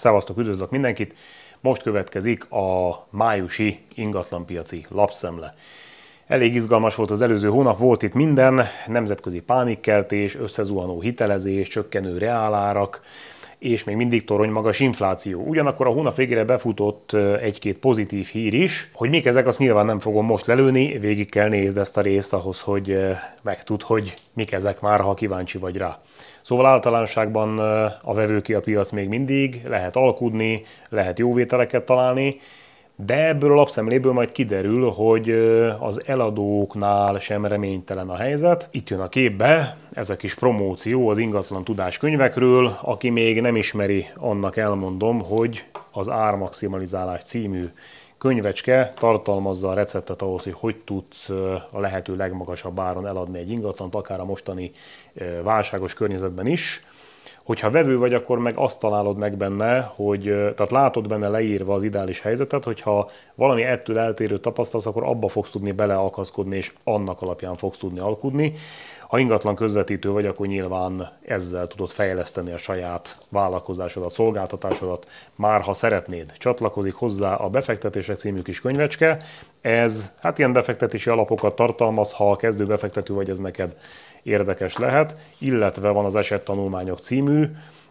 Szevasztok, üdvözlök mindenkit! Most következik a májusi ingatlanpiaci lapszemle. Elég izgalmas volt az előző hónap, volt itt minden, nemzetközi pánikkeltés, összezuhanó hitelezés, csökkenő reálárak, és még mindig torony magas infláció. Ugyanakkor a hónap végére befutott egy-két pozitív hír is, hogy mik ezek, azt nyilván nem fogom most lelőni, végig kell nézd ezt a részt ahhoz, hogy megtud, hogy mik ezek már, ha kíváncsi vagy rá. Szóval általánosságban a vevőki a piac még mindig, lehet alkudni, lehet jóvételeket találni, de ebből a lapszemléből majd kiderül, hogy az eladóknál sem reménytelen a helyzet. Itt jön a képbe ez a kis promóció az ingatlan tudás könyvekről, aki még nem ismeri, annak elmondom, hogy az ármaximalizálás című könyvecske tartalmazza a receptet ahhoz, hogy hogy tudsz a lehető legmagasabb áron eladni egy ingatlant, akár a mostani válságos környezetben is. Hogyha vevő vagy, akkor meg azt találod meg benne, hogy tehát látod benne leírva az ideális helyzetet, hogyha valami ettől eltérő tapasztalsz, akkor abba fogsz tudni beleakaszkodni, és annak alapján fogsz tudni alkudni. Ha ingatlan közvetítő vagy, akkor nyilván ezzel tudod fejleszteni a saját vállalkozásodat, szolgáltatásodat, már ha szeretnéd. Csatlakozik hozzá a Befektetések című kis könyvecske. Ez hát ilyen befektetési alapokat tartalmaz, ha a kezdő befektető vagy, ez neked érdekes lehet, illetve van az esettanulmányok című,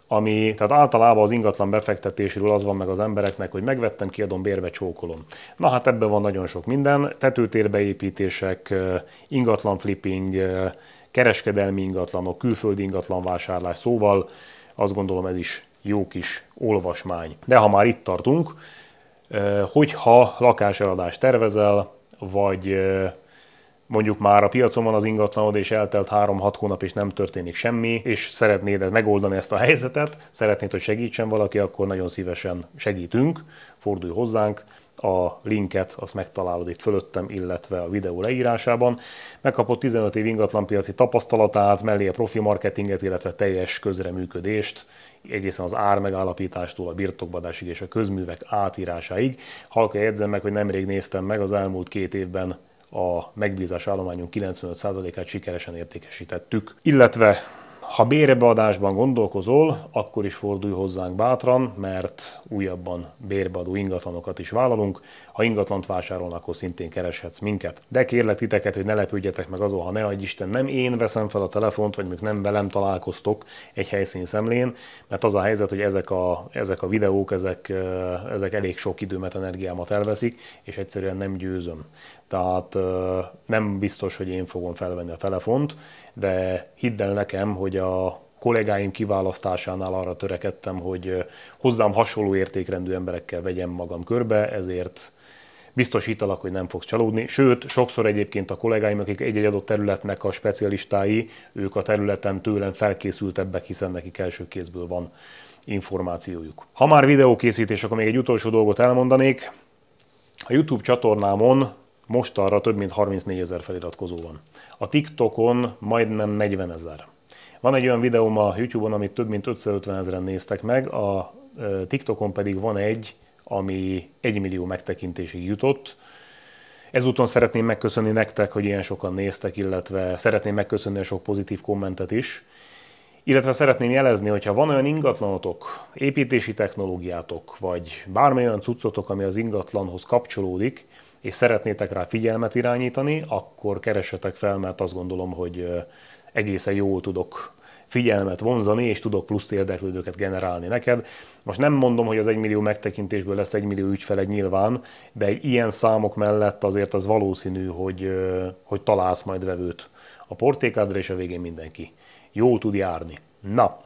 ami, tehát általában az ingatlan befektetésről az van meg az embereknek, hogy megvettem, kiadom, bérbe csókolom. Na hát ebben van nagyon sok minden, tetőtérbeépítések, eh, ingatlan flipping, eh, kereskedelmi ingatlanok, külföldi ingatlan vásárlás, szóval azt gondolom ez is jó kis olvasmány. De ha már itt tartunk, eh, hogyha lakáseladást tervezel, vagy mondjuk már a piacon van az ingatlanod, és eltelt 3-6 hónap, és nem történik semmi, és szeretnéd megoldani ezt a helyzetet, szeretnéd, hogy segítsen valaki, akkor nagyon szívesen segítünk, fordulj hozzánk, a linket azt megtalálod itt fölöttem, illetve a videó leírásában. Megkapod 15 év ingatlanpiaci tapasztalatát, mellé a profi marketinget, illetve teljes közreműködést, egészen az ár megállapítástól a birtokbadásig és a közművek átírásáig. Halka jegyzem meg, hogy nemrég néztem meg, az elmúlt két évben a megbízás állományunk 95%-át sikeresen értékesítettük, illetve ha bérbeadásban gondolkozol, akkor is fordulj hozzánk bátran, mert újabban bérbeadó ingatlanokat is vállalunk. Ha ingatlant vásárolnak, akkor szintén kereshetsz minket. De kérlek titeket, hogy ne lepődjetek meg azon, ha ne adj Isten, nem én veszem fel a telefont, vagy még nem velem találkoztok egy helyszín szemlén, mert az a helyzet, hogy ezek a, ezek a videók, ezek, ezek elég sok időmet, energiámat elveszik, és egyszerűen nem győzöm. Tehát nem biztos, hogy én fogom felvenni a telefont, de hidd el nekem, hogy a kollégáim kiválasztásánál arra törekedtem, hogy hozzám hasonló értékrendű emberekkel vegyem magam körbe, ezért biztosítalak, hogy nem fogsz csalódni. Sőt, sokszor egyébként a kollégáim, akik egy-egy adott területnek a specialistái, ők a területen tőlem felkészültebbek, hiszen nekik első kézből van információjuk. Ha már videókészítés, akkor még egy utolsó dolgot elmondanék. A YouTube csatornámon arra több mint 34 ezer feliratkozó van. A TikTokon majdnem 40 ezer. Van egy olyan videóm a YouTube-on, amit több mint 550 ezeren néztek meg, a TikTokon pedig van egy, ami 1 millió megtekintésig jutott. Ezúton szeretném megköszönni nektek, hogy ilyen sokan néztek, illetve szeretném megköszönni a sok pozitív kommentet is. Illetve szeretném jelezni, hogyha van olyan ingatlanotok, építési technológiátok, vagy bármilyen cuccotok, ami az ingatlanhoz kapcsolódik, és szeretnétek rá figyelmet irányítani, akkor keresetek fel, mert azt gondolom, hogy egészen jól tudok figyelmet vonzani, és tudok plusz érdeklődőket generálni neked. Most nem mondom, hogy az egymillió megtekintésből lesz egymillió ügyfeled nyilván, de egy ilyen számok mellett azért az valószínű, hogy, hogy találsz majd vevőt a portékádra, és a végén mindenki jól tud járni. Na,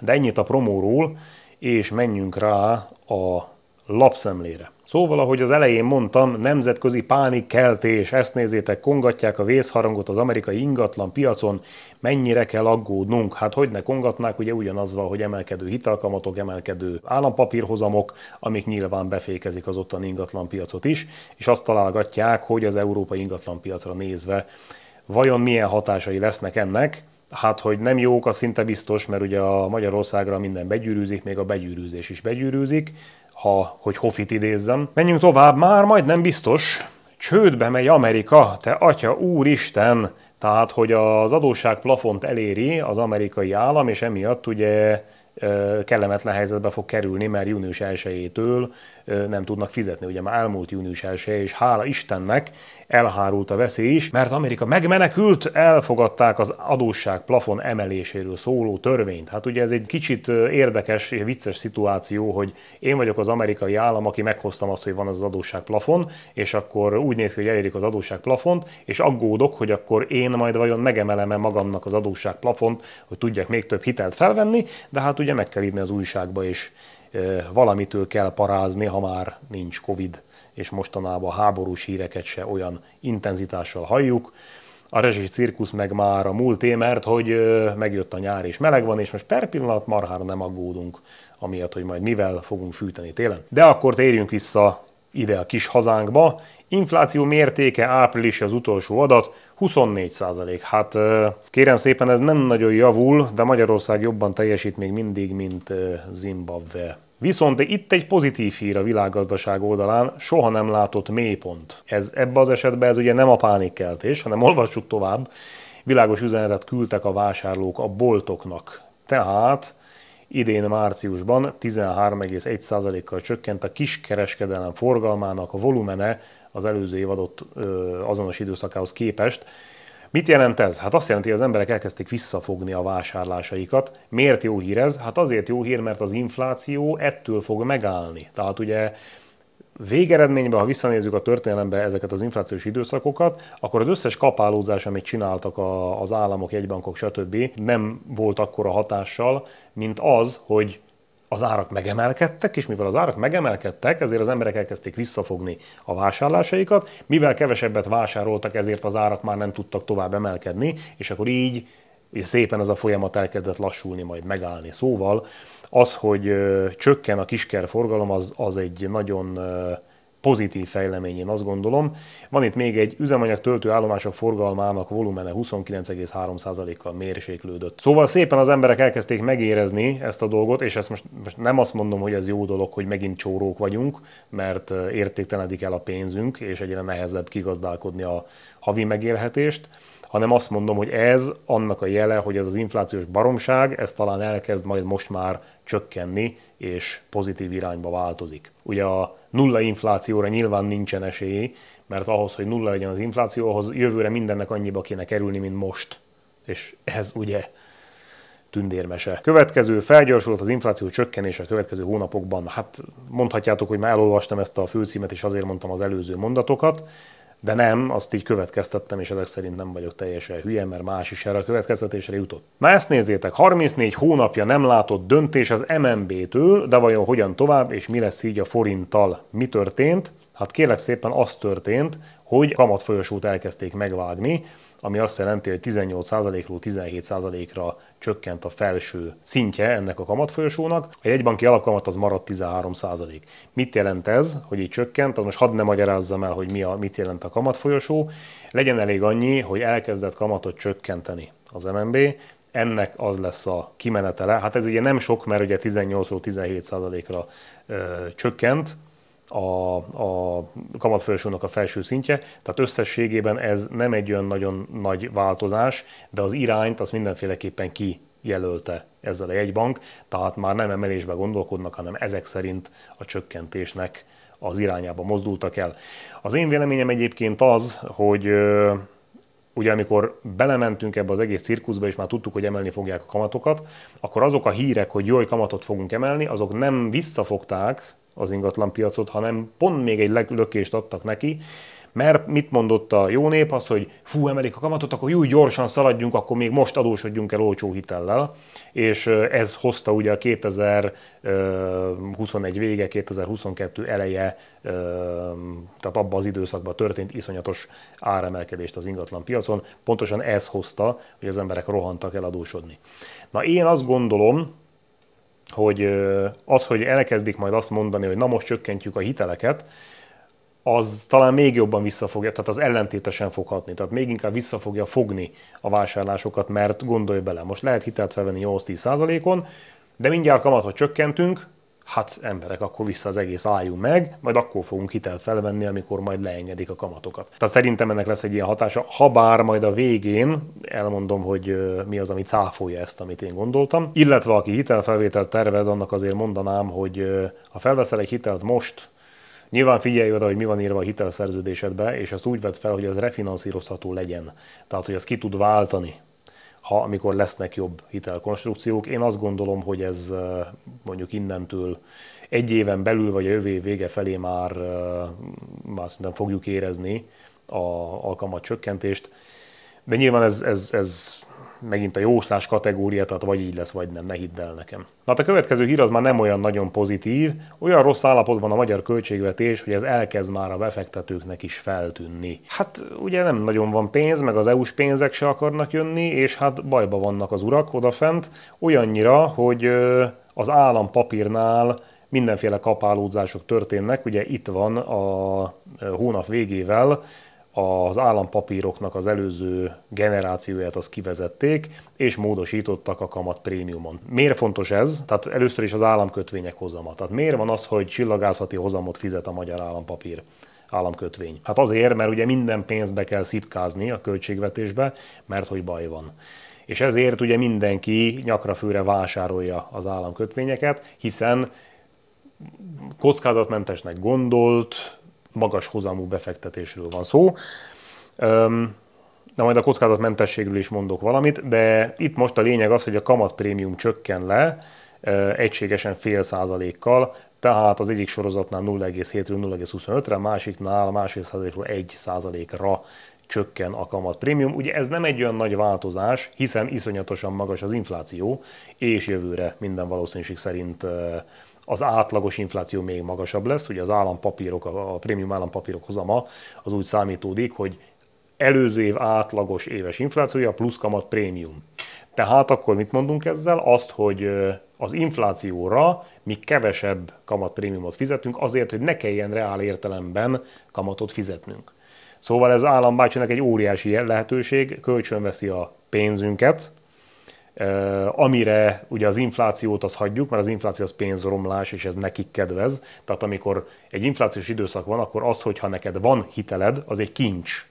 de ennyit a promóról, és menjünk rá a lapszemlére. Szóval, ahogy az elején mondtam, nemzetközi pánikkeltés, ezt nézzétek, kongatják a vészharangot az amerikai ingatlan piacon, mennyire kell aggódnunk. Hát hogy ne kongatnák, ugye ugyanaz van, hogy emelkedő hitelkamatok, emelkedő állampapírhozamok, amik nyilván befékezik az ottani ingatlan piacot is, és azt találgatják, hogy az európai ingatlan piacra nézve vajon milyen hatásai lesznek ennek, Hát, hogy nem jók, az szinte biztos, mert ugye a Magyarországra minden begyűrűzik, még a begyűrűzés is begyűrűzik, ha, hogy Hofit idézzem. Menjünk tovább, már majdnem biztos, csődbe megy Amerika, te atya úristen! Tehát, hogy az adósság plafont eléri az amerikai állam, és emiatt ugye kellemetlen helyzetbe fog kerülni, mert június 1-től nem tudnak fizetni. Ugye már elmúlt június 1 és hála Istennek elhárult a veszély is, mert Amerika megmenekült, elfogadták az adósság plafon emeléséről szóló törvényt. Hát ugye ez egy kicsit érdekes, vicces szituáció, hogy én vagyok az amerikai állam, aki meghoztam azt, hogy van az adósság plafon, és akkor úgy néz ki, hogy elérik az adósság plafont, és aggódok, hogy akkor én majd vajon megemelem-e magamnak az adósság plafont, hogy tudjak még több hitelt felvenni, de hát ugye meg kell írni az újságba, és valamitől kell parázni, ha már nincs Covid, és mostanában háborús híreket se olyan intenzitással halljuk. A rezsis cirkusz meg már a múlt mert hogy megjött a nyár és meleg van, és most per pillanat marhára nem aggódunk, amiatt, hogy majd mivel fogunk fűteni télen. De akkor térjünk vissza ide a kis hazánkba. Infláció mértéke április az utolsó adat, 24 százalék. Hát kérem szépen ez nem nagyon javul, de Magyarország jobban teljesít még mindig, mint Zimbabwe. Viszont itt egy pozitív hír a világgazdaság oldalán, soha nem látott mélypont. Ez, ebbe az esetben ez ugye nem a pánikkeltés, hanem olvassuk tovább, világos üzenetet küldtek a vásárlók a boltoknak. Tehát idén márciusban 13,1%-kal csökkent a kiskereskedelem forgalmának a volumene az előző év adott azonos időszakához képest, Mit jelent ez? Hát azt jelenti, hogy az emberek elkezdték visszafogni a vásárlásaikat. Miért jó hír ez? Hát azért jó hír, mert az infláció ettől fog megállni. Tehát ugye végeredményben, ha visszanézzük a történelembe ezeket az inflációs időszakokat, akkor az összes kapálózás, amit csináltak az államok, jegybankok, stb. nem volt akkora hatással, mint az, hogy az árak megemelkedtek, és mivel az árak megemelkedtek, ezért az emberek elkezdték visszafogni a vásárlásaikat, mivel kevesebbet vásároltak, ezért az árak már nem tudtak tovább emelkedni, és akkor így és szépen ez a folyamat elkezdett lassulni, majd megállni. Szóval az, hogy ö, csökken a kisker forgalom, az, az egy nagyon ö, pozitív fejlemény, én azt gondolom. Van itt még egy üzemanyag töltő állomások forgalmának volumene 29,3%-kal mérséklődött. Szóval szépen az emberek elkezdték megérezni ezt a dolgot, és ezt most, most nem azt mondom, hogy ez jó dolog, hogy megint csórók vagyunk, mert értéktelenedik el a pénzünk, és egyre nehezebb kigazdálkodni a havi megélhetést hanem azt mondom, hogy ez annak a jele, hogy ez az inflációs baromság, ez talán elkezd majd most már csökkenni, és pozitív irányba változik. Ugye a nulla inflációra nyilván nincsen esély, mert ahhoz, hogy nulla legyen az infláció, ahhoz jövőre mindennek annyiba kéne kerülni, mint most. És ez ugye tündérmese. Következő felgyorsult az infláció csökkenése a következő hónapokban. Hát mondhatjátok, hogy már elolvastam ezt a főcímet, és azért mondtam az előző mondatokat. De nem, azt így következtettem, és ezek szerint nem vagyok teljesen hülye, mert más is erre a következtetésre jutott. Na ezt nézzétek, 34 hónapja nem látott döntés az MNB-től, de vajon hogyan tovább, és mi lesz így a forinttal? Mi történt? Hát kérlek szépen az történt, hogy kamatfolyosót elkezdték megvágni, ami azt jelenti, hogy 18%-ról 17%-ra csökkent a felső szintje ennek a kamatfolyosónak. A jegybanki alapkamat az maradt 13%. Mit jelent ez, hogy így csökkent? Az most hadd ne magyarázzam el, hogy mi a, mit jelent a kamatfolyosó. Legyen elég annyi, hogy elkezdett kamatot csökkenteni az MNB, ennek az lesz a kimenetele. Hát ez ugye nem sok, mert ugye 18 17%-ra ö, csökkent, a, a kamatfelsőnek a felső szintje, tehát összességében ez nem egy olyan nagyon nagy változás, de az irányt az mindenféleképpen ki jelölte ezzel a jegybank, tehát már nem emelésbe gondolkodnak, hanem ezek szerint a csökkentésnek az irányába mozdultak el. Az én véleményem egyébként az, hogy ugye amikor belementünk ebbe az egész cirkuszba, és már tudtuk, hogy emelni fogják a kamatokat, akkor azok a hírek, hogy jó, kamatot fogunk emelni, azok nem visszafogták az ingatlan piacot, hanem pont még egy lökést adtak neki, mert mit mondott a jó nép? Az, hogy fú, emelik a kamatot, akkor jó gyorsan szaladjunk, akkor még most adósodjunk el olcsó hitellel. És ez hozta ugye a 2021 vége, 2022 eleje, tehát abban az időszakban történt iszonyatos áremelkedést az ingatlan piacon. Pontosan ez hozta, hogy az emberek rohantak el adósodni. Na én azt gondolom, hogy az, hogy elkezdik majd azt mondani, hogy na most csökkentjük a hiteleket, az talán még jobban visszafogja, tehát az ellentétesen fog hatni, tehát még inkább vissza fogja fogni a vásárlásokat, mert gondolj bele, most lehet hitelt felvenni 8-10 on de mindjárt ha csökkentünk, hát emberek, akkor vissza az egész álljunk meg, majd akkor fogunk hitelt felvenni, amikor majd leengedik a kamatokat. Tehát szerintem ennek lesz egy ilyen hatása, ha bár majd a végén elmondom, hogy mi az, ami cáfolja ezt, amit én gondoltam. Illetve aki hitelfelvételt tervez, annak azért mondanám, hogy ha felveszel egy hitelt most, Nyilván figyelj oda, hogy mi van írva a hitelszerződésedbe, és azt úgy vedd fel, hogy ez refinanszírozható legyen. Tehát, hogy ez ki tud váltani, ha amikor lesznek jobb hitelkonstrukciók. Én azt gondolom, hogy ez mondjuk innentől egy éven belül, vagy a jövő év vége felé már, már szerintem fogjuk érezni a alkalmat csökkentést. De nyilván ez, ez, ez megint a jóslás kategória, tehát vagy így lesz, vagy nem, ne hidd el nekem. Na hát a következő hír az már nem olyan nagyon pozitív, olyan rossz állapotban a magyar költségvetés, hogy ez elkezd már a befektetőknek is feltűnni. Hát ugye nem nagyon van pénz, meg az EU-s pénzek se akarnak jönni, és hát bajba vannak az urak odafent, olyannyira, hogy az állampapírnál mindenféle kapálódzások történnek, ugye itt van a hónap végével az állampapíroknak az előző generációját az kivezették, és módosítottak a kamat prémiumon. Miért fontos ez? Tehát először is az államkötvények hozama. Tehát miért van az, hogy csillagászati hozamot fizet a magyar állampapír? államkötvény. Hát azért, mert ugye minden pénzbe kell szipkázni a költségvetésbe, mert hogy baj van és ezért ugye mindenki nyakra főre vásárolja az államkötvényeket, hiszen kockázatmentesnek gondolt, magas hozamú befektetésről van szó. Na majd a kockázatmentességről is mondok valamit, de itt most a lényeg az, hogy a kamatprémium csökken le egységesen fél százalékkal, tehát az egyik sorozatnál 0,7-ről 0,25-re, másiknál másfél százalékról 1 százalékra csökken a kamat prémium. Ugye ez nem egy olyan nagy változás, hiszen iszonyatosan magas az infláció, és jövőre minden valószínűség szerint az átlagos infláció még magasabb lesz, hogy az állampapírok, a prémium állampapírok hozama az úgy számítódik, hogy előző év átlagos éves inflációja plusz kamat prémium. Tehát akkor mit mondunk ezzel? Azt, hogy az inflációra mi kevesebb kamat prémiumot fizetünk azért, hogy ne kelljen reál értelemben kamatot fizetnünk. Szóval ez állambácsinak egy óriási lehetőség, kölcsönveszi a pénzünket, amire ugye az inflációt az hagyjuk, mert az infláció az pénzromlás, és ez nekik kedvez. Tehát amikor egy inflációs időszak van, akkor az, hogyha neked van hiteled, az egy kincs.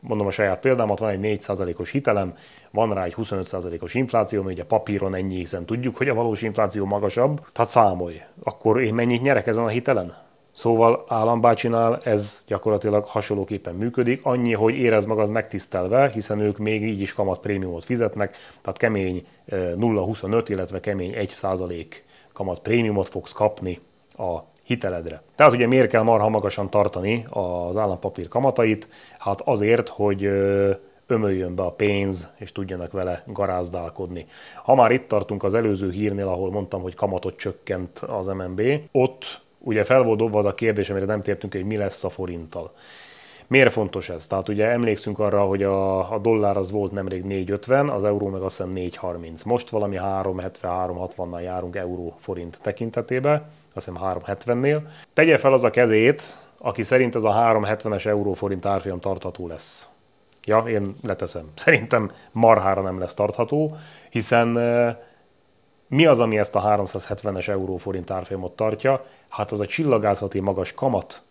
Mondom a saját példámat, van egy 4%-os hitelem, van rá egy 25%-os infláció, ami ugye papíron ennyi, hiszen tudjuk, hogy a valós infláció magasabb, tehát számolj. Akkor én mennyit nyerek ezen a hitelen? Szóval állambácsinál ez gyakorlatilag hasonlóképpen működik, annyi, hogy érez magad megtisztelve, hiszen ők még így is kamat prémiumot fizetnek, tehát kemény 0,25, eh, illetve kemény 1 százalék kamat prémiumot fogsz kapni a hiteledre. Tehát ugye miért kell marha magasan tartani az állampapír kamatait? Hát azért, hogy eh, ömöljön be a pénz, és tudjanak vele garázdálkodni. Ha már itt tartunk az előző hírnél, ahol mondtam, hogy kamatot csökkent az MNB, ott ugye fel volt dobva az a kérdés, amire nem tértünk, hogy mi lesz a forinttal. Miért fontos ez? Tehát ugye emlékszünk arra, hogy a, a dollár az volt nemrég 4,50, az euró meg azt hiszem 4,30. Most valami 3,70-3,60-nal járunk euró forint tekintetében, azt hiszem 3,70-nél. Tegye fel az a kezét, aki szerint ez a 3,70-es euró forint árfolyam tartható lesz. Ja, én leteszem. Szerintem marhára nem lesz tartható, hiszen eh, mi az, ami ezt a 370-es euróforint árfolyamot tartja? Hát az a csillagászati magas kamat,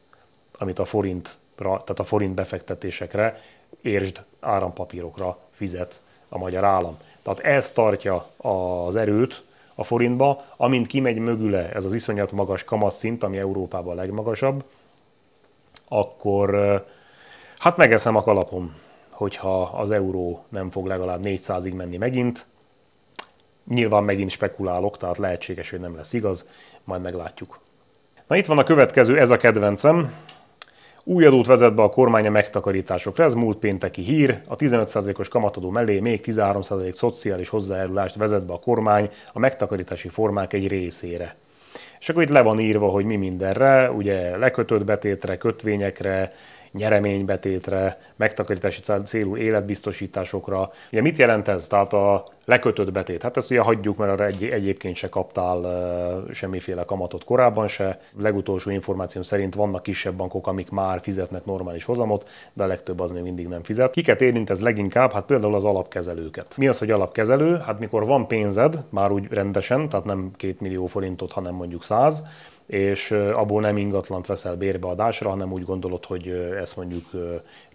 amit a forintra, tehát a forint befektetésekre, értsd árampapírokra fizet a magyar állam. Tehát ez tartja az erőt a forintba, amint kimegy mögüle ez az iszonyat magas kamatszint, ami Európában a legmagasabb, akkor hát megeszem a kalapom, hogyha az euró nem fog legalább 400-ig menni megint, Nyilván megint spekulálok, tehát lehetséges, hogy nem lesz igaz, majd meglátjuk. Na itt van a következő, ez a kedvencem. Új adót vezet be a kormány a megtakarításokra, ez múlt pénteki hír. A 15%-os kamatadó mellé még 13% szociális hozzájárulást vezet be a kormány a megtakarítási formák egy részére. És akkor itt le van írva, hogy mi mindenre, ugye lekötött betétre, kötvényekre, nyereménybetétre, megtakarítási célú életbiztosításokra. Ugye mit jelent ez? Tehát a lekötött betét. Hát ezt ugye hagyjuk, mert arra egy, egyébként se kaptál e, semmiféle kamatot korábban se. Legutolsó információm szerint vannak kisebb bankok, amik már fizetnek normális hozamot, de a legtöbb az még mindig nem fizet. Kiket érint ez leginkább? Hát például az alapkezelőket. Mi az, hogy alapkezelő? Hát mikor van pénzed, már úgy rendesen, tehát nem két millió forintot, hanem mondjuk száz és abból nem ingatlant veszel bérbeadásra, hanem úgy gondolod, hogy ezt mondjuk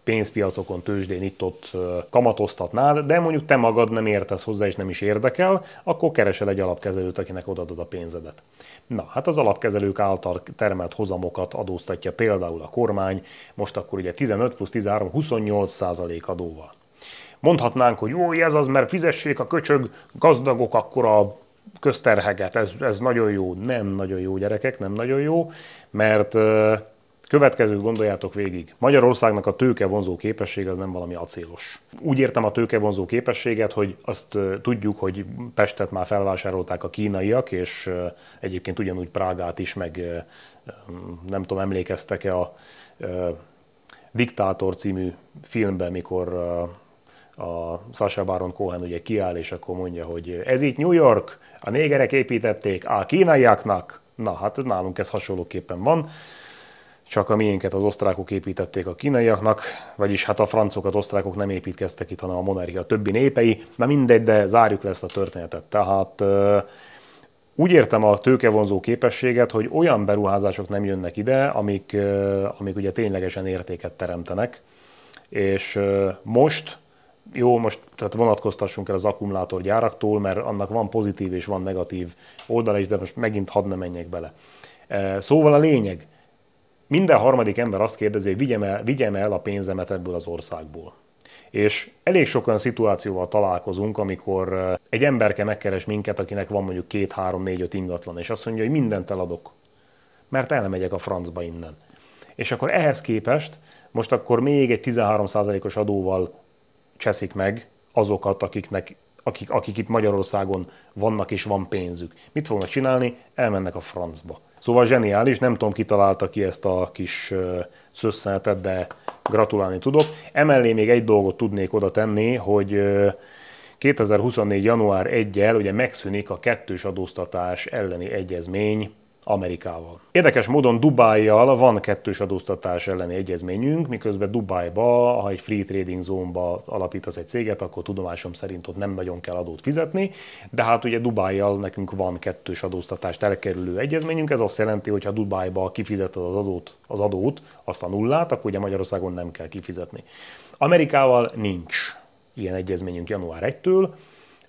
pénzpiacokon, tőzsdén itt-ott kamatoztatnád, de mondjuk te magad nem értesz hozzá és nem is érdekel, akkor keresel egy alapkezelőt, akinek odadod a pénzedet. Na, hát az alapkezelők által termelt hozamokat adóztatja például a kormány, most akkor ugye 15 plusz 13, 28 százalék adóval. Mondhatnánk, hogy jó, ez az, mert fizessék a köcsög gazdagok akkor a közterheget, ez, ez nagyon jó, nem nagyon jó gyerekek, nem nagyon jó, mert Következőt gondoljátok végig. Magyarországnak a tőkevonzó képessége az nem valami acélos. Úgy értem a tőkevonzó képességet, hogy azt tudjuk, hogy Pestet már felvásárolták a kínaiak, és egyébként ugyanúgy Prágát is, meg nem tudom, emlékeztek-e a Diktátor című filmben, mikor a Sasha Baron Cohen ugye kiáll, és akkor mondja, hogy ez itt New York, a négerek építették a kínaiaknak, na hát ez nálunk ez hasonlóképpen van, csak a miénket az osztrákok építették a kínaiaknak, vagyis hát a francokat, osztrákok nem építkeztek itt, hanem a monarchia a többi népei. Na mindegy, de zárjuk le ezt a történetet. Tehát úgy értem a tőkevonzó képességet, hogy olyan beruházások nem jönnek ide, amik, amik ugye ténylegesen értéket teremtenek, és most jó, most tehát vonatkoztassunk el az akkumulátor gyáraktól, mert annak van pozitív és van negatív oldala is, de most megint hadd ne menjek bele. E, szóval a lényeg, minden harmadik ember azt kérdezi, hogy vigyem el, vigyem el a pénzemet ebből az országból. És elég sok olyan szituációval találkozunk, amikor e, egy emberke megkeres minket, akinek van mondjuk két, három, négy, öt ingatlan, és azt mondja, hogy mindent eladok, mert el nem megyek a francba innen. És akkor ehhez képest most akkor még egy 13%-os adóval cseszik meg azokat, akiknek, akik, akik itt Magyarországon vannak és van pénzük. Mit fognak csinálni? Elmennek a francba. Szóval zseniális, nem tudom, kitalálta ki ezt a kis szösszenetet, de gratulálni tudok. Emellé még egy dolgot tudnék oda tenni, hogy 2024. január 1 el ugye megszűnik a kettős adóztatás elleni egyezmény Amerikával. Érdekes módon Dubájjal van kettős adóztatás elleni egyezményünk, miközben Dubájba, ha egy free trading zónba alapítasz egy céget, akkor tudomásom szerint ott nem nagyon kell adót fizetni, de hát ugye Dubájjal nekünk van kettős adóztatást elkerülő egyezményünk, ez azt jelenti, hogy ha Dubájba kifizeted az adót, az adót, azt a nullát, akkor ugye Magyarországon nem kell kifizetni. Amerikával nincs ilyen egyezményünk január 1-től,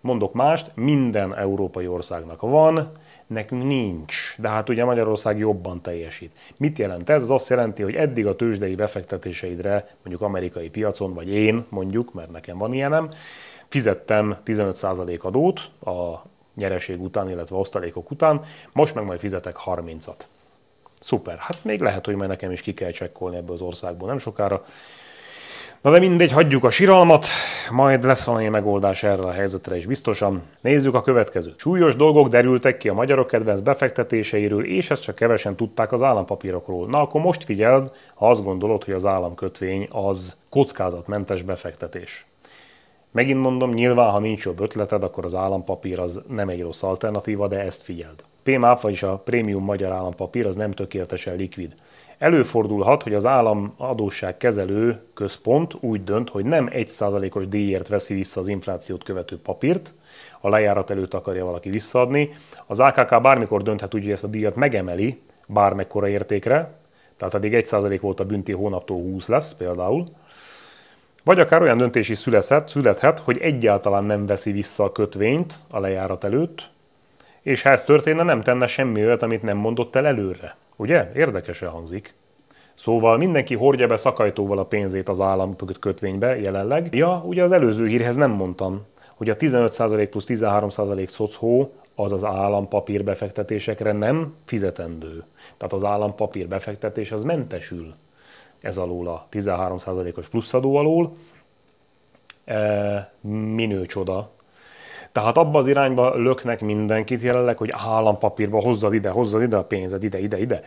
Mondok mást, minden európai országnak van, nekünk nincs, de hát ugye Magyarország jobban teljesít. Mit jelent ez? Ez azt jelenti, hogy eddig a tőzsdei befektetéseidre, mondjuk amerikai piacon, vagy én mondjuk, mert nekem van ilyenem, fizettem 15% adót a nyereség után, illetve osztalékok után, most meg majd fizetek 30-at. Szuper, hát még lehet, hogy majd nekem is ki kell csekkolni ebből az országból nem sokára, Na de mindegy, hagyjuk a siralmat, majd lesz valami megoldás erre a helyzetre is biztosan. Nézzük a következő. Súlyos dolgok derültek ki a magyarok kedvenc befektetéseiről, és ezt csak kevesen tudták az állampapírokról. Na akkor most figyeld, ha azt gondolod, hogy az államkötvény az kockázatmentes befektetés. Megint mondom, nyilván, ha nincs jobb ötleted, akkor az állampapír az nem egy rossz alternatíva, de ezt figyeld. PMAP, vagyis a prémium magyar állampapír, az nem tökéletesen likvid. Előfordulhat, hogy az állam adósságkezelő központ úgy dönt, hogy nem 1%-os díjért veszi vissza az inflációt követő papírt, a lejárat előtt akarja valaki visszaadni. Az AKK bármikor dönthet úgy, hogy ezt a díjat megemeli bármekkora értékre, tehát eddig 1% volt a bünti, hónaptól 20 lesz például. Vagy akár olyan döntés is születhet, születhet, hogy egyáltalán nem veszi vissza a kötvényt a lejárat előtt, és ha ez történne, nem tenne semmi olyat, amit nem mondott el előre. Ugye? Érdekesen hangzik. Szóval mindenki hordja be szakajtóval a pénzét az állam kötvénybe jelenleg. Ja, ugye az előző hírhez nem mondtam, hogy a 15% plusz 13% szochó az az állampapír befektetésekre nem fizetendő. Tehát az állampapír befektetés az mentesül ez alól a 13%-os pluszadó alól. E, minő csoda, tehát abba az irányba löknek mindenkit jelenleg, hogy állampapírba hozzad ide, hozzad ide a pénzed, ide, ide, ide.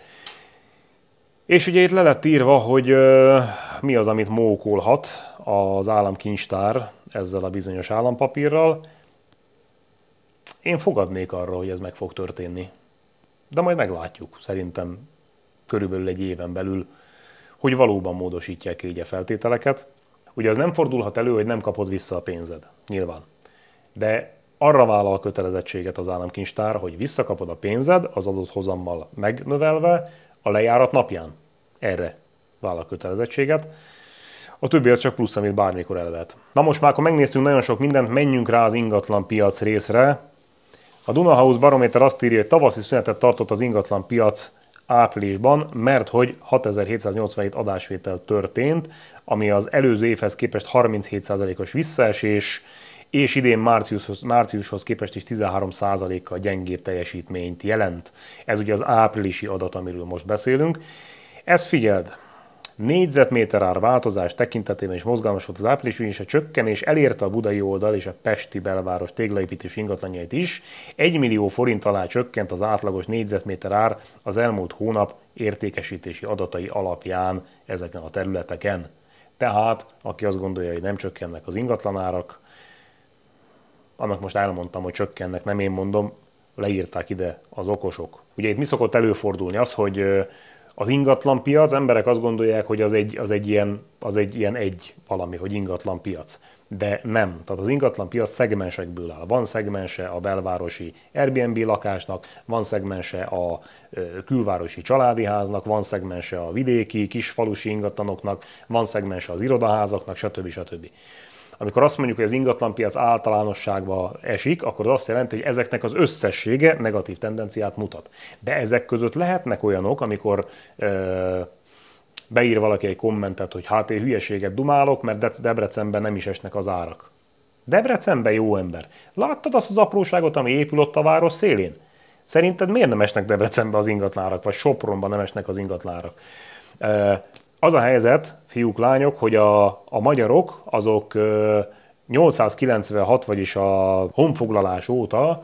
És ugye itt le lett írva, hogy mi az, amit mókolhat az államkincstár ezzel a bizonyos állampapírral. Én fogadnék arra, hogy ez meg fog történni. De majd meglátjuk, szerintem körülbelül egy éven belül, hogy valóban módosítják így a feltételeket. Ugye az nem fordulhat elő, hogy nem kapod vissza a pénzed, nyilván. De arra vállal kötelezettséget az államkincstár, hogy visszakapod a pénzed az adott hozammal megnövelve a lejárat napján. Erre vállal kötelezettséget. A többi az csak plusz, amit bármikor elvet. Na most már, akkor megnéztünk nagyon sok mindent, menjünk rá az ingatlan piac részre. A Dunahouse barométer azt írja, hogy tavaszi szünetet tartott az ingatlan piac áprilisban, mert hogy 6787 adásvétel történt, ami az előző évhez képest 37%-os visszaesés, és idén márciushoz, márciushoz képest is 13%-kal gyengébb teljesítményt jelent. Ez ugye az áprilisi adat, amiről most beszélünk. Ez figyeld, négyzetméter ár változás tekintetében is mozgalmas volt az április és a csökkenés elérte a budai oldal és a pesti belváros téglaépítés ingatlanjait is. 1 millió forint alá csökkent az átlagos négyzetméter ár az elmúlt hónap értékesítési adatai alapján ezeken a területeken. Tehát, aki azt gondolja, hogy nem csökkennek az ingatlanárak, annak most elmondtam, hogy csökkennek, nem én mondom, leírták ide az okosok. Ugye itt mi szokott előfordulni az, hogy az ingatlan piac, emberek azt gondolják, hogy az egy, az egy, ilyen, az egy ilyen egy valami, hogy ingatlan piac. De nem. Tehát az ingatlan piac szegmensekből áll. Van szegmense a belvárosi Airbnb lakásnak, van szegmense a külvárosi családi háznak, van szegmense a vidéki, kisfalusi ingatlanoknak, van szegmense az irodaházaknak, stb. stb. stb. Amikor azt mondjuk, hogy az ingatlanpiac általánosságba esik, akkor az azt jelenti, hogy ezeknek az összessége negatív tendenciát mutat. De ezek között lehetnek olyanok, amikor ö, beír valaki egy kommentet, hogy hát én hülyeséget dumálok, mert de Debrecenben nem is esnek az árak. Debrecenben jó ember. Láttad azt az apróságot, ami épül ott a város szélén? Szerinted miért nem esnek Debrecenbe az ingatlárak, vagy Sopronban nem esnek az ingatlárak? Az a helyzet, fiúk, lányok, hogy a, a magyarok azok 896, vagyis a honfoglalás óta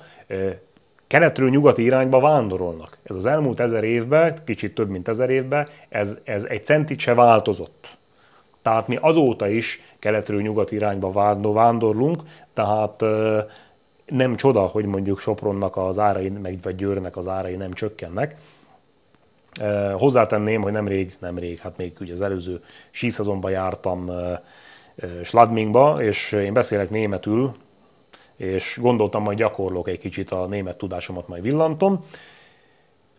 keletről nyugati irányba vándorolnak. Ez az elmúlt ezer évben, kicsit több mint ezer évben, ez, ez egy centit se változott. Tehát mi azóta is keletről nyugati irányba vándorlunk, tehát nem csoda, hogy mondjuk Sopronnak az árai, meg vagy Győrnek az árai nem csökkennek, Hozzátenném, hogy nemrég, nemrég, hát még ugye az előző síszezonban jártam Sladmingba, és én beszélek németül, és gondoltam, majd gyakorlok egy kicsit a német tudásomat, majd villantom.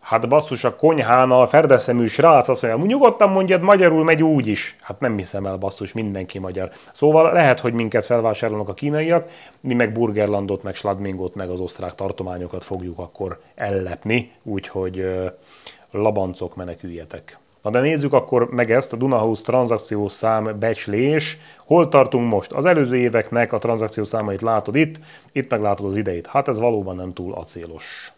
Hát basszus, a konyhán a ferdeszemű srác azt mondja, nyugodtan mondjad, magyarul megy úgy is. Hát nem hiszem el, basszus, mindenki magyar. Szóval lehet, hogy minket felvásárolnak a kínaiak, mi meg Burgerlandot, meg Sladmingot, meg az osztrák tartományokat fogjuk akkor ellepni, úgyhogy labancok meneküljetek. Na de nézzük akkor meg ezt a Dunahouse tranzakciós szám becslés. Hol tartunk most? Az előző éveknek a tranzakciós számait látod itt, itt meglátod az idejét. Hát ez valóban nem túl acélos.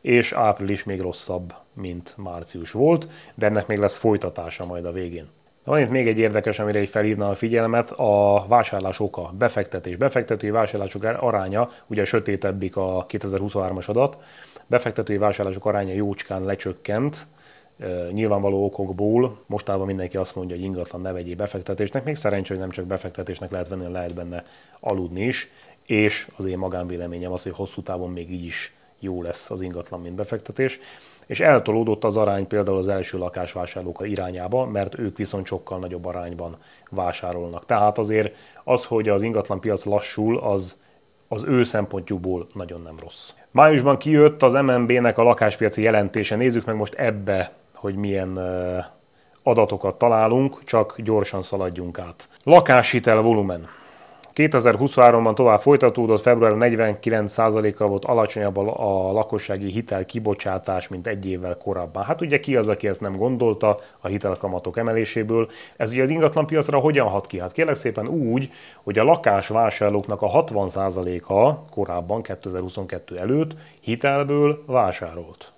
És április még rosszabb, mint március volt, de ennek még lesz folytatása majd a végén. De van itt még egy érdekes, amire egy felhívna a figyelmet, a vásárlás oka, befektetés. Befektetői vásárlások aránya, ugye sötétebbik a 2023-as adat, befektetői vásárlások aránya jócskán lecsökkent, nyilvánvaló okokból. Mostában mindenki azt mondja, hogy ingatlan ne vegyél befektetésnek, még szerencsé, hogy nem csak befektetésnek lehet venni, lehet benne aludni is, és az én magánvéleményem az, hogy hosszú távon még így is jó lesz az ingatlan, mint befektetés és eltolódott az arány például az első lakásvásárlók irányába, mert ők viszont sokkal nagyobb arányban vásárolnak. Tehát azért az, hogy az ingatlanpiac lassul, az az ő szempontjukból nagyon nem rossz. Májusban kijött az MNB-nek a lakáspiaci jelentése. Nézzük meg most ebbe, hogy milyen adatokat találunk, csak gyorsan szaladjunk át. Lakáshitel volumen. 2023-ban tovább folytatódott, február 49%-kal volt alacsonyabb a lakossági hitel kibocsátás, mint egy évvel korábban. Hát ugye ki az, aki ezt nem gondolta a hitelkamatok emeléséből? Ez ugye az ingatlan piacra hogyan hat ki? Hát kérlek szépen úgy, hogy a lakásvásárlóknak a 60%-a korábban 2022 előtt hitelből vásárolt.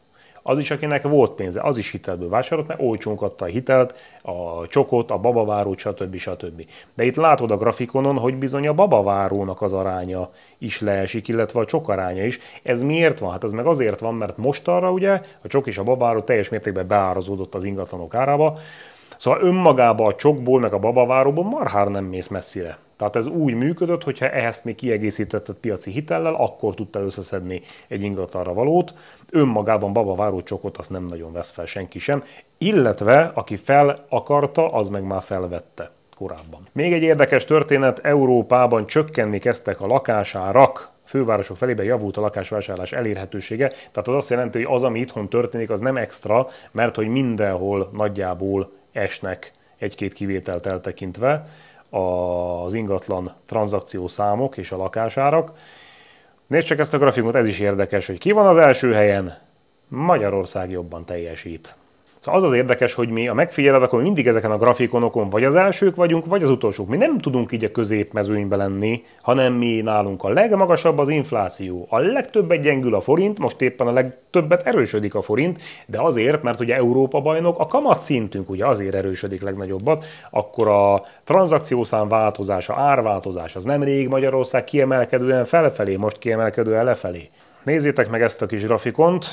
Az is, akinek volt pénze, az is hitelből vásárolt, mert olcsónk adta a hitelt, a csokot, a babavárót, stb. stb. De itt látod a grafikonon, hogy bizony a babavárónak az aránya is leesik, illetve a csok aránya is. Ez miért van? Hát ez meg azért van, mert mostanra ugye a csok és a babáró teljes mértékben beárazódott az ingatlanok árába, Szóval önmagába a csokból, meg a babaváróból marhár nem mész messzire. Tehát ez úgy működött, hogyha ehhez még kiegészítetted piaci hitellel, akkor tudtál összeszedni egy ingatlanra valót. Önmagában váró csokot azt nem nagyon vesz fel senki sem, illetve aki fel akarta, az meg már felvette korábban. Még egy érdekes történet, Európában csökkenni kezdtek a lakásárak, fővárosok felében javult a lakásvásárlás elérhetősége, tehát az azt jelenti, hogy az, ami itthon történik, az nem extra, mert hogy mindenhol nagyjából esnek egy-két kivételt eltekintve, az ingatlan számok és a lakásárak. Nézd csak ezt a grafikot, ez is érdekes, hogy ki van az első helyen, Magyarország jobban teljesít. Szóval az az érdekes, hogy mi a megfigyeled, akkor mindig ezeken a grafikonokon vagy az elsők vagyunk, vagy az utolsók. Mi nem tudunk így a középmezőnybe lenni, hanem mi nálunk a legmagasabb az infláció. A legtöbbet gyengül a forint, most éppen a legtöbbet erősödik a forint, de azért, mert ugye Európa bajnok, a kamat szintünk ugye azért erősödik legnagyobbat, akkor a tranzakciószám változása, árváltozás, az nemrég Magyarország kiemelkedően felfelé, most kiemelkedően lefelé. Nézzétek meg ezt a kis grafikont,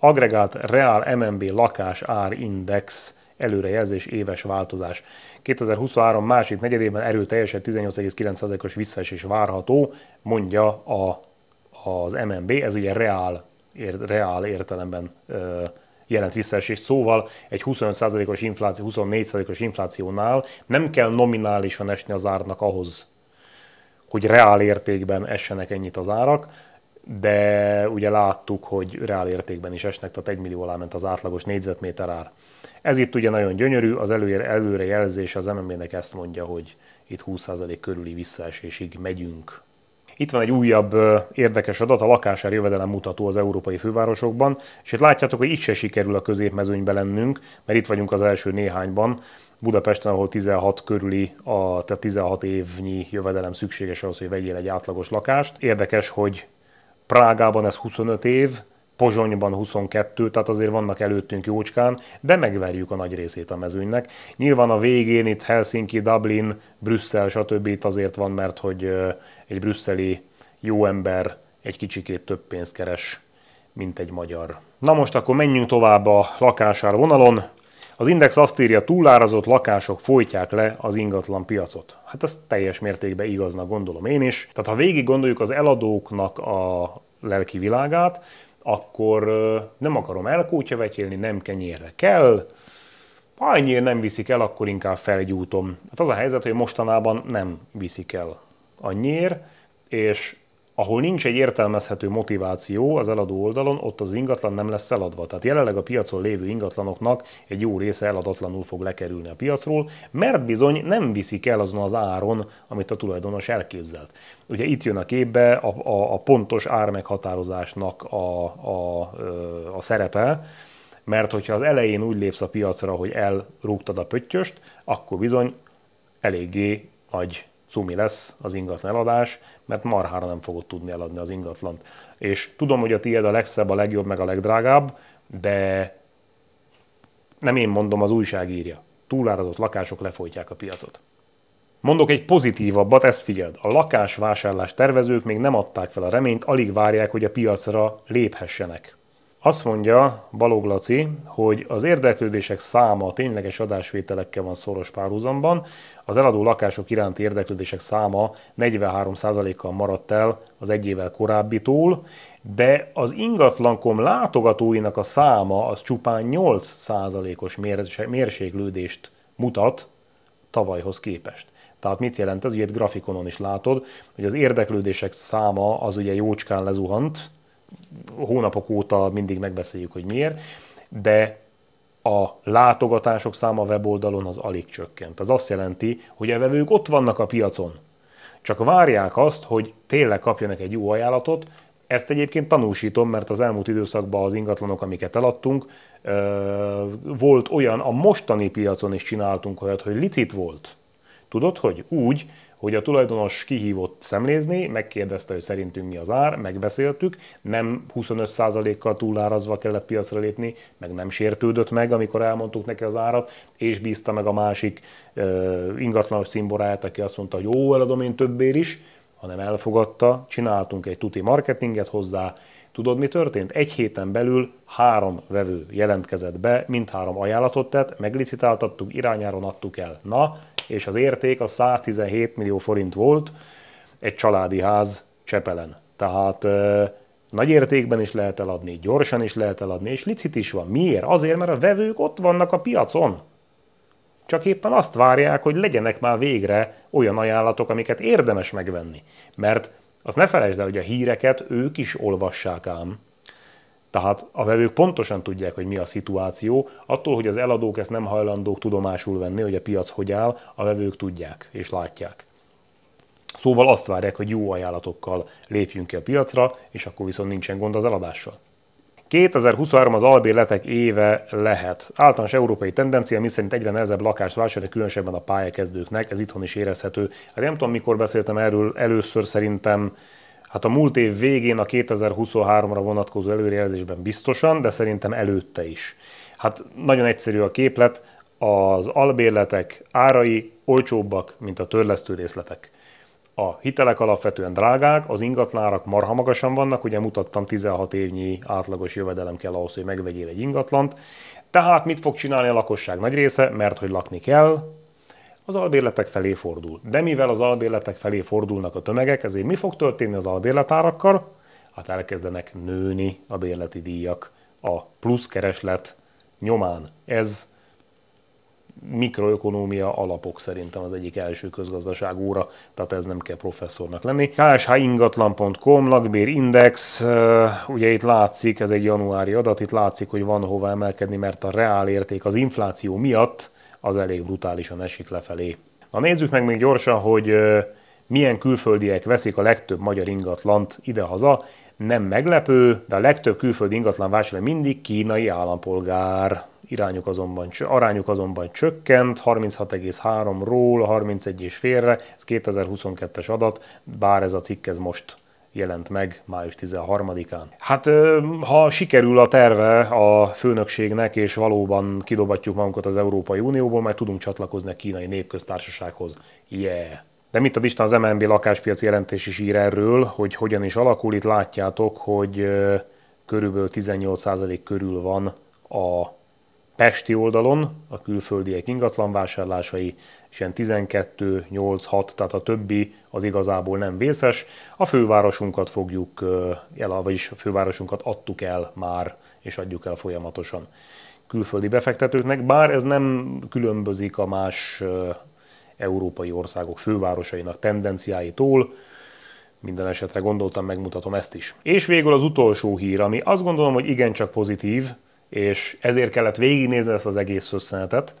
Agregált Real MNB lakás árindex előrejelzés éves változás. 2023 másik negyedében erőteljesen 18,9%-os visszaesés várható, mondja a, az MNB, ez ugye reál, ér, reál értelemben ö, jelent visszaesés. Szóval egy 25%-os infláció, 24%-os inflációnál nem kell nominálisan esni az árnak ahhoz, hogy reál értékben essenek ennyit az árak, de ugye láttuk, hogy reál értékben is esnek, tehát 1 millió alá ment az átlagos négyzetméter ár. Ez itt ugye nagyon gyönyörű, az előre, előre jelzés az MMB-nek ezt mondja, hogy itt 20% körüli visszaesésig megyünk. Itt van egy újabb érdekes adat, a lakásár jövedelem mutató az európai fővárosokban, és itt látjátok, hogy itt se sikerül a középmezőnybe lennünk, mert itt vagyunk az első néhányban, Budapesten, ahol 16 körüli, a, tehát 16 évnyi jövedelem szükséges ahhoz, hogy vegyél egy átlagos lakást. Érdekes, hogy Prágában ez 25 év, Pozsonyban 22, tehát azért vannak előttünk jócskán, de megverjük a nagy részét a mezőnynek. Nyilván a végén itt Helsinki, Dublin, Brüsszel, stb. itt azért van, mert hogy egy brüsszeli jó ember egy kicsikét több pénzt keres, mint egy magyar. Na most akkor menjünk tovább a lakásár vonalon. Az Index azt írja, túlárazott lakások folytják le az ingatlan piacot. Hát ez teljes mértékben igaznak gondolom én is. Tehát ha végig gondoljuk az eladóknak a lelki világát, akkor nem akarom elkótyavetélni, nem kenyérre kell, ha annyira nem viszik el, akkor inkább felgyújtom. Hát az a helyzet, hogy mostanában nem viszik el a nyér, és ahol nincs egy értelmezhető motiváció az eladó oldalon, ott az ingatlan nem lesz eladva. Tehát jelenleg a piacon lévő ingatlanoknak egy jó része eladatlanul fog lekerülni a piacról, mert bizony nem viszik el azon az áron, amit a tulajdonos elképzelt. Ugye itt jön a képbe a, a, a pontos ármeghatározásnak a, a, a szerepe, mert hogyha az elején úgy lépsz a piacra, hogy elrúgtad a pöttyöst, akkor bizony eléggé nagy cumi lesz az ingatlan eladás, mert marhára nem fogod tudni eladni az ingatlant. És tudom, hogy a tiéd a legszebb, a legjobb, meg a legdrágább, de nem én mondom, az újság írja. Túlárazott lakások lefolytják a piacot. Mondok egy pozitívabbat, ezt figyeld. A lakásvásárlás tervezők még nem adták fel a reményt, alig várják, hogy a piacra léphessenek. Azt mondja Balog Laci, hogy az érdeklődések száma a tényleges adásvételekkel van szoros párhuzamban, az eladó lakások iránti érdeklődések száma 43%-kal maradt el az egy évvel korábbitól, de az ingatlankom látogatóinak a száma az csupán 8%-os mérséklődést mutat tavalyhoz képest. Tehát mit jelent ez? Ugye itt grafikonon is látod, hogy az érdeklődések száma az ugye jócskán lezuhant, hónapok óta mindig megbeszéljük, hogy miért, de a látogatások száma a weboldalon az alig csökkent. Ez azt jelenti, hogy a vevők ott vannak a piacon, csak várják azt, hogy tényleg kapjanak egy jó ajánlatot, ezt egyébként tanúsítom, mert az elmúlt időszakban az ingatlanok, amiket eladtunk, volt olyan, a mostani piacon is csináltunk olyat, hogy licit volt. Tudod, hogy úgy, hogy a tulajdonos kihívott szemlézni, megkérdezte, hogy szerintünk mi az ár, megbeszéltük, nem 25%-kal túlárazva kellett piacra lépni, meg nem sértődött meg, amikor elmondtuk neki az árat, és bízta meg a másik uh, ingatlanos szimboráját, aki azt mondta, hogy jó, eladom én többér is, hanem elfogadta, csináltunk egy tuti marketinget hozzá, Tudod, mi történt? Egy héten belül három vevő jelentkezett be, mindhárom ajánlatot tett, meglicitáltattuk, irányáron adtuk el. Na, és az érték a 117 millió forint volt egy családi ház Csepelen. Tehát nagy értékben is lehet eladni, gyorsan is lehet eladni, és licit is van. Miért? Azért, mert a vevők ott vannak a piacon. Csak éppen azt várják, hogy legyenek már végre olyan ajánlatok, amiket érdemes megvenni. Mert azt ne felejtsd el, hogy a híreket ők is olvassák ám. Tehát a vevők pontosan tudják, hogy mi a szituáció, attól, hogy az eladók ezt nem hajlandók tudomásul venni, hogy a piac hogy áll, a vevők tudják és látják. Szóval azt várják, hogy jó ajánlatokkal lépjünk ki a piacra, és akkor viszont nincsen gond az eladással. 2023 az albérletek éve lehet. Általános európai tendencia, miszerint egyre nehezebb lakást vásárolni, különösebben a pályakezdőknek, ez itthon is érezhető. Hát nem tudom, mikor beszéltem erről először, szerintem Hát a múlt év végén a 2023-ra vonatkozó előrejelzésben biztosan, de szerintem előtte is. Hát nagyon egyszerű a képlet, az albérletek árai olcsóbbak, mint a törlesztő részletek. A hitelek alapvetően drágák, az ingatlanárak marha magasan vannak, ugye mutattam 16 évnyi átlagos jövedelem kell ahhoz, hogy megvegyél egy ingatlant. Tehát mit fog csinálni a lakosság nagy része, mert hogy lakni kell, az albérletek felé fordul. De mivel az albérletek felé fordulnak a tömegek, ezért mi fog történni az albérletárakkal? Hát elkezdenek nőni a bérleti díjak a plusz kereslet nyomán. Ez mikroökonómia alapok szerintem az egyik első közgazdaság óra, tehát ez nem kell professzornak lenni. kshingatlan.com, lakbérindex, ugye itt látszik, ez egy januári adat, itt látszik, hogy van hova emelkedni, mert a reál érték az infláció miatt az elég brutálisan esik lefelé. Na nézzük meg még gyorsan, hogy milyen külföldiek veszik a legtöbb magyar ingatlant idehaza. Nem meglepő, de a legtöbb külföldi ingatlan vásárló mindig kínai állampolgár. Irányuk azonban, arányuk azonban csökkent, 36,3-ról 31,5-re, ez 2022-es adat, bár ez a cikk ez most jelent meg május 13-án. Hát ha sikerül a terve a főnökségnek, és valóban kidobatjuk magunkat az Európai Unióból, majd tudunk csatlakozni a kínai népköztársasághoz. Yeah! De mit ad Isten az MNB lakáspiaci jelentés is ír erről, hogy hogyan is alakul. Itt látjátok, hogy körülbelül 18% körül van a Pesti oldalon a külföldiek ingatlanvásárlásai és ilyen 12, 8, 6, tehát a többi az igazából nem vészes. A fővárosunkat fogjuk el, vagyis a fővárosunkat adtuk el már, és adjuk el folyamatosan külföldi befektetőknek, bár ez nem különbözik a más európai országok fővárosainak tendenciáitól, minden esetre gondoltam, megmutatom ezt is. És végül az utolsó hír, ami azt gondolom, hogy igencsak pozitív, és ezért kellett végignézni ezt az egész összenetet.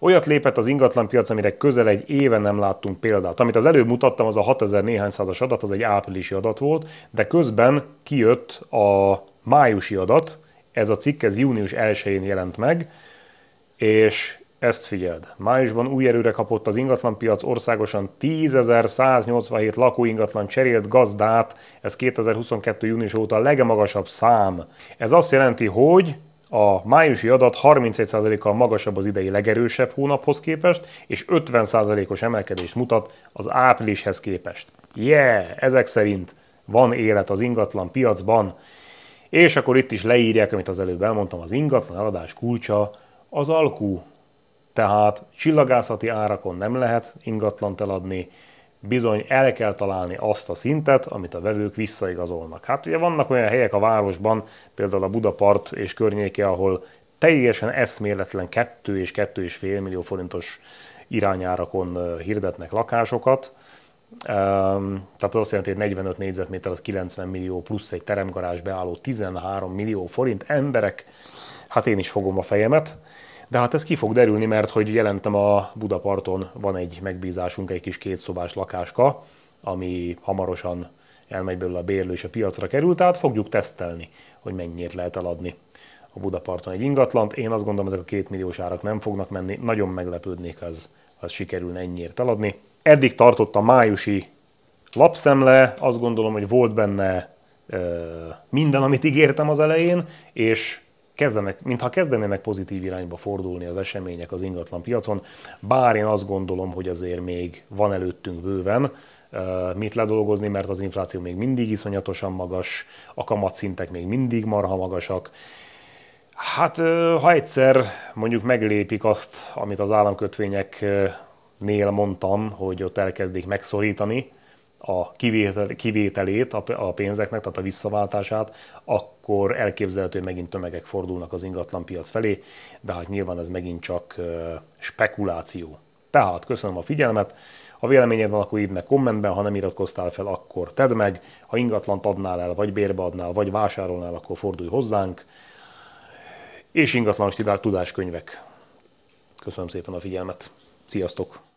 Olyat lépett az piac, amire közel egy éve nem láttunk példát. Amit az előbb mutattam, az a 6000 néhány százas adat, az egy áprilisi adat volt, de közben kijött a májusi adat, ez a cikk, ez június 1-én jelent meg, és ezt figyeld, májusban új erőre kapott az ingatlanpiac országosan 10.187 lakóingatlan cserélt gazdát, ez 2022. június óta a legmagasabb szám. Ez azt jelenti, hogy a májusi adat 31%-kal magasabb az idei legerősebb hónaphoz képest, és 50%-os emelkedést mutat az áprilishez képest. Yeah! Ezek szerint van élet az ingatlan piacban. És akkor itt is leírják, amit az előbb elmondtam, az ingatlan eladás kulcsa az alkú. Tehát csillagászati árakon nem lehet ingatlant eladni, bizony el kell találni azt a szintet, amit a vevők visszaigazolnak. Hát ugye vannak olyan helyek a városban, például a Budapart és környéke, ahol teljesen eszméletlen 2 és 2,5 millió forintos irányárakon hirdetnek lakásokat, ehm, tehát az azt jelenti, hogy 45 négyzetméter az 90 millió plusz egy teremgarázs beálló 13 millió forint. Emberek, hát én is fogom a fejemet. De hát ez ki fog derülni, mert hogy jelentem a Budaparton van egy megbízásunk, egy kis kétszobás lakáska, ami hamarosan elmegy belőle a bérlő és a piacra került, tehát fogjuk tesztelni, hogy mennyiért lehet eladni a Budaparton egy ingatlant. Én azt gondolom, ezek a két milliós árak nem fognak menni, nagyon meglepődnék, az, az sikerülne ennyiért eladni. Eddig tartott a májusi lapszemle, azt gondolom, hogy volt benne ö, minden, amit ígértem az elején, és kezdenek, mintha kezdenének pozitív irányba fordulni az események az ingatlan piacon, bár én azt gondolom, hogy azért még van előttünk bőven, uh, mit ledolgozni, mert az infláció még mindig iszonyatosan magas, a kamatszintek még mindig marha magasak. Hát uh, ha egyszer mondjuk meglépik azt, amit az államkötvényeknél uh, mondtam, hogy ott elkezdik megszorítani a kivételét a pénzeknek, tehát a visszaváltását, akkor akkor elképzelhető, hogy megint tömegek fordulnak az ingatlan piac felé, de hát nyilván ez megint csak spekuláció. Tehát köszönöm a figyelmet, ha véleményed van, akkor írd meg kommentben, ha nem iratkoztál fel, akkor tedd meg, ha ingatlant adnál el, vagy bérbe adnál, vagy vásárolnál, akkor fordulj hozzánk, és ingatlanos tudáskönyvek. Köszönöm szépen a figyelmet, sziasztok!